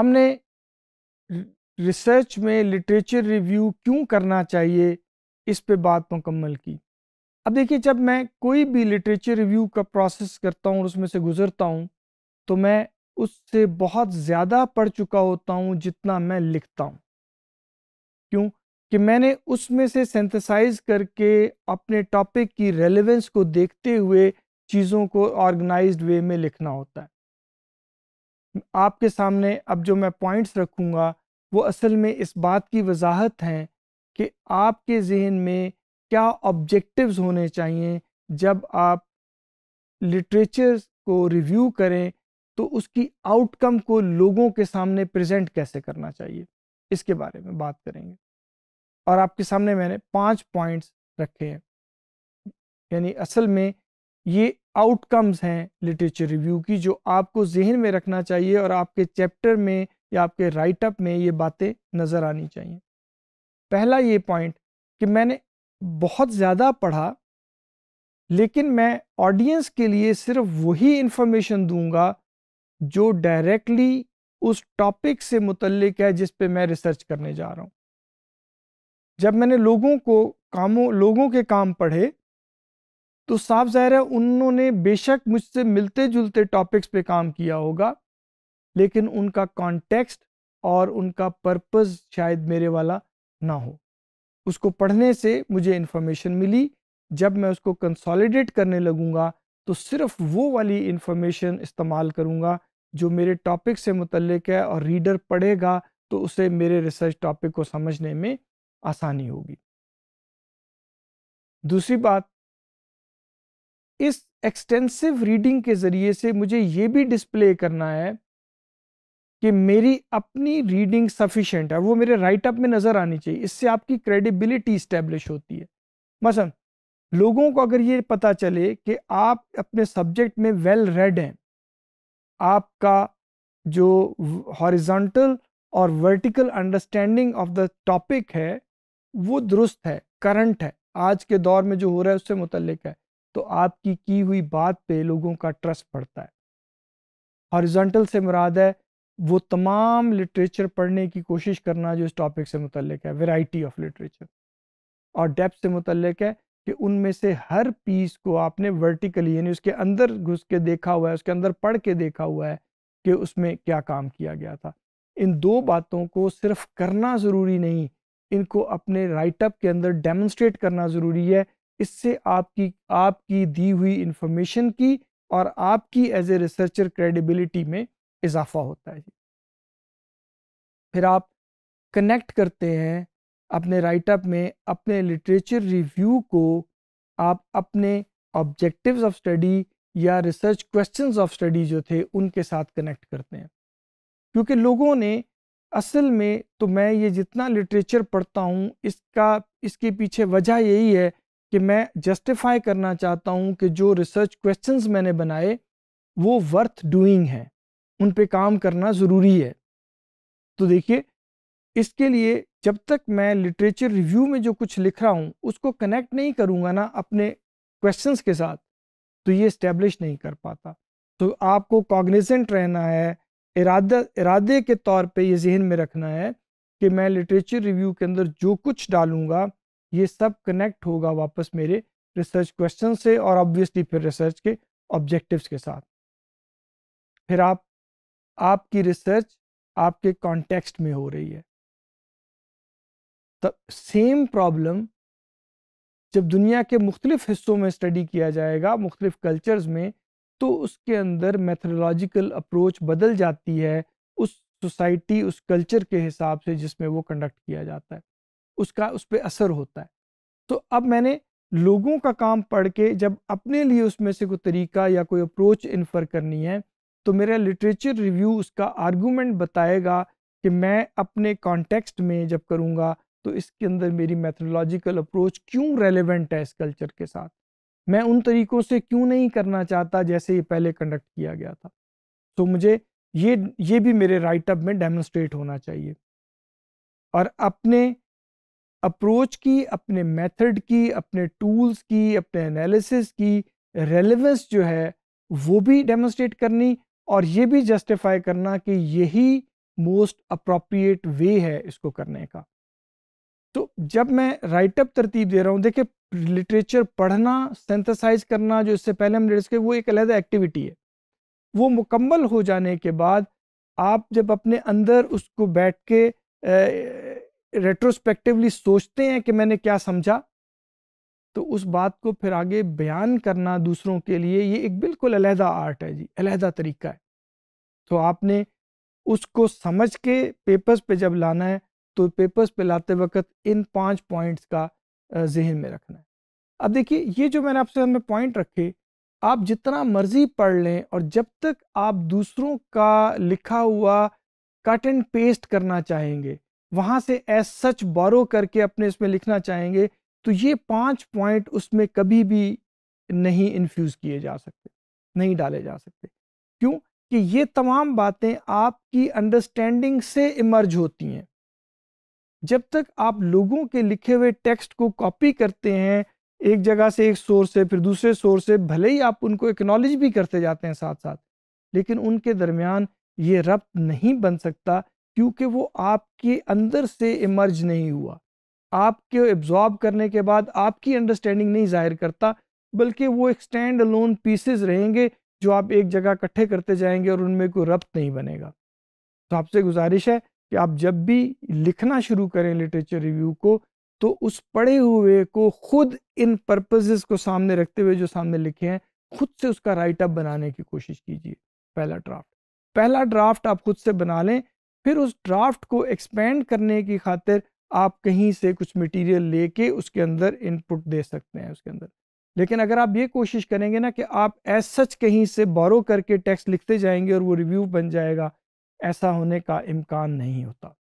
हमने रिसर्च में literature review क्यों करना चाहिए इस पे बात मुकम्मल की अब देखिए जब मैं कोई भी लिटरेचर रिव्यू का प्रोसेस करता हूँ और उसमें से गुज़रता हूँ तो मैं उससे बहुत ज़्यादा पढ़ चुका होता हूँ जितना मैं लिखता हूँ क्यों कि मैंने उसमें से सेंथिसाइज करके अपने टॉपिक की रेलेवेंस को देखते हुए चीज़ों को ऑर्गेनाइज्ड वे में लिखना होता है आपके सामने अब जो मैं पॉइंट्स रखूँगा वो असल में इस बात की वजाहत हैं कि आपके जहन में क्या ऑब्जेक्टिव्स होने चाहिए जब आप लिटरेचर को रिव्यू करें तो उसकी आउटकम को लोगों के सामने प्रेजेंट कैसे करना चाहिए इसके बारे में बात करेंगे और आपके सामने मैंने पांच पॉइंट्स रखे हैं यानी असल में ये आउटकम्स हैं लिटरेचर रिव्यू की जो आपको जहन में रखना चाहिए और आपके चैप्टर में या आपके राइटअप में ये बातें नज़र आनी चाहिए पहला ये पॉइंट कि मैंने बहुत ज़्यादा पढ़ा लेकिन मैं ऑडियंस के लिए सिर्फ वही इन्फॉर्मेशन दूंगा जो डायरेक्टली उस टॉपिक से मुतलक है जिस पे मैं रिसर्च करने जा रहा हूँ जब मैंने लोगों को कामों लोगों के काम पढ़े तो साफ जाहिर है उन्होंने बेशक मुझसे मिलते जुलते टॉपिक्स पे काम किया होगा लेकिन उनका कॉन्टेक्स्ट और उनका पर्पस शायद मेरे वाला ना हो उसको पढ़ने से मुझे इन्फॉर्मेशन मिली जब मैं उसको कंसोलिडेट करने लगूंगा तो सिर्फ वो वाली इन्फॉर्मेशन इस्तेमाल करूँगा जो मेरे टॉपिक से मुतलक है और रीडर पढ़ेगा तो उसे मेरे रिसर्च टॉपिक को समझने में आसानी होगी दूसरी बात इस एक्सटेंसिव रीडिंग के ज़रिए से मुझे ये भी डिस्प्ले करना है कि मेरी अपनी रीडिंग सफिशेंट है वो मेरे राइट अप में नज़र आनी चाहिए इससे आपकी क्रेडिबिलिटी इस्टेब्लिश होती है मसलन लोगों को अगर ये पता चले कि आप अपने सब्जेक्ट में वेल well रेड हैं आपका जो हॉरिजॉन्टल और vertical understanding of the topic है वो दुरुस्त है करंट है आज के दौर में जो हो रहा है उससे मुतलक है तो आपकी की हुई बात पे लोगों का ट्रस्ट पड़ता है हॉरिजॉन्टल से मुराद है वो तमाम लिटरेचर पढ़ने की कोशिश करना जो इस टॉपिक से मुतलक है वेराइटी ऑफ लिटरेचर और डेप्थ से मुतलक है कि उनमें से हर पीस को आपने वर्टिकली यानी उसके अंदर घुस के देखा हुआ है उसके अंदर पढ़ के देखा हुआ है कि उसमें क्या काम किया गया था इन दो बातों को सिर्फ करना ज़रूरी नहीं इनको अपने राइटअप के अंदर डेमोन्स्ट्रेट करना ज़रूरी है इससे आपकी आपकी दी हुई इंफॉर्मेशन की और आपकी एज ए रिसर्चर क्रेडिबिलिटी में इजाफा होता है फिर आप कनेक्ट करते हैं अपने राइटअप में अपने लिटरेचर रिव्यू को आप अपने ऑब्जेक्टिव्स ऑफ स्टडी या रिसर्च क्वेश्चंस ऑफ स्टडी जो थे उनके साथ कनेक्ट करते हैं क्योंकि लोगों ने असल में तो मैं ये जितना लिटरेचर पढ़ता हूँ इसका इसके पीछे वजह यही है कि मैं जस्टिफाई करना चाहता हूँ कि जो रिसर्च क्वेश्चंस मैंने बनाए वो वर्थ डूइंग है उन पे काम करना ज़रूरी है तो देखिए इसके लिए जब तक मैं लिटरेचर रिव्यू में जो कुछ लिख रहा हूँ उसको कनेक्ट नहीं करूँगा ना अपने क्वेश्चन के साथ तो ये इस्टेब्लिश नहीं कर पाता तो आपको कॉग्निजेंट रहना है इरादा इरादे के तौर पे ये जहन में रखना है कि मैं लिटरेचर रिव्यू के अंदर जो कुछ डालूँगा ये सब कनेक्ट होगा वापस मेरे रिसर्च क्वेश्चन से और ऑब्वियसली फिर रिसर्च के ऑब्जेक्टिव्स के साथ फिर आप आपकी रिसर्च आपके कॉन्टेक्स्ट में हो रही है तब सेम प्रॉब्लम जब दुनिया के मुख्तलिफ हिस्सों में स्टडी किया जाएगा मुख्तलिफ कल्चर्स में तो उसके अंदर मैथडोलॉजिकल अप्रोच बदल जाती है उस सोसाइटी उस कल्चर के हिसाब से जिसमें वो कंडक्ट किया जाता है उसका उस पर असर होता है तो अब मैंने लोगों का काम पढ़ के जब अपने लिए उसमें से कोई तरीका या कोई अप्रोच इन्फर करनी है तो मेरा लिटरेचर रिव्यू उसका आर्गूमेंट बताएगा कि मैं अपने कॉन्टेक्स्ट में जब करूँगा तो इसके अंदर मेरी मैथोलॉजिकल अप्रोच क्यों रेलिवेंट है इस कल्चर के साथ मैं उन तरीक़ों से क्यों नहीं करना चाहता जैसे ये पहले कंडक्ट किया गया था तो मुझे ये ये भी मेरे राइटअप में डेमोन्स्ट्रेट होना चाहिए और अपने अप्रोच की अपने मेथड की अपने टूल्स की अपने एनालिसिस की रेलेवेंस जो है वो भी डेमोस्ट्रेट करनी और ये भी जस्टिफाई करना कि यही मोस्ट अप्रोप्रिएट वे है इसको करने का तो जब मैं राइटअप तरतीब दे रहा हूँ देखिए लिटरेचर पढ़ना सेंथसाइज करना जो इससे पहले हमने डिस्कस वो एक अलहदा एक्टिविटी है वो मुकम्मल हो जाने के बाद आप जब अपने अंदर उसको बैठ के रेट्रोस्पेक्टिवली सोचते हैं कि मैंने क्या समझा तो उस बात को फिर आगे बयान करना दूसरों के लिए ये एक बिल्कुल अलहदा आर्ट है जी अलहदा तरीका है तो आपने उसको समझ के पेपर्स पे जब लाना है तो पेपर्स पे लाते वक्त इन पांच पॉइंट्स का जहन में रखना है अब देखिए ये जो मैंने आपसे हमें पॉइंट रखे आप जितना मर्जी पढ़ लें और जब तक आप दूसरों का लिखा हुआ कट एंड पेस्ट करना चाहेंगे वहां से एस सच बोरो करके अपने इसमें लिखना चाहेंगे तो ये पांच पॉइंट उसमें कभी भी नहीं इन्फ्यूज़ किए जा सकते नहीं डाले जा सकते क्यों कि ये तमाम बातें आपकी अंडरस्टैंडिंग से इमर्ज होती हैं जब तक आप लोगों के लिखे हुए टेक्स्ट को कॉपी करते हैं एक जगह से एक सोर्स से फिर दूसरे सोर्स से भले ही आप उनको एक्नॉलेज भी करते जाते हैं साथ साथ लेकिन उनके दरमियान ये रब्त नहीं बन सकता क्योंकि वो आपके अंदर से इमर्ज नहीं हुआ आपके एब्जॉर्ब करने के बाद आपकी अंडरस्टैंडिंग नहीं जाहिर करता बल्कि वो एक स्टैंड लोन पीसेज रहेंगे जो आप एक जगह इकट्ठे करते जाएंगे और उनमें कोई रब्त नहीं बनेगा तो आपसे गुजारिश है कि आप जब भी लिखना शुरू करें लिटरेचर रिव्यू को तो उस पढ़े हुए को खुद इन पर्पजेज़ को सामने रखते हुए जो सामने लिखे हैं खुद से उसका राइटअप बनाने की कोशिश कीजिए पहला ड्राफ्ट पहला ड्राफ्ट आप खुद से बना लें फिर उस ड्राफ्ट को एक्सपेंड करने की खातिर आप कहीं से कुछ मटेरियल लेके उसके अंदर इनपुट दे सकते हैं उसके अंदर लेकिन अगर आप ये कोशिश करेंगे ना कि आप एज सच कहीं से बोरो करके टेक्स्ट लिखते जाएंगे और वो रिव्यू बन जाएगा ऐसा होने का इम्कान नहीं होता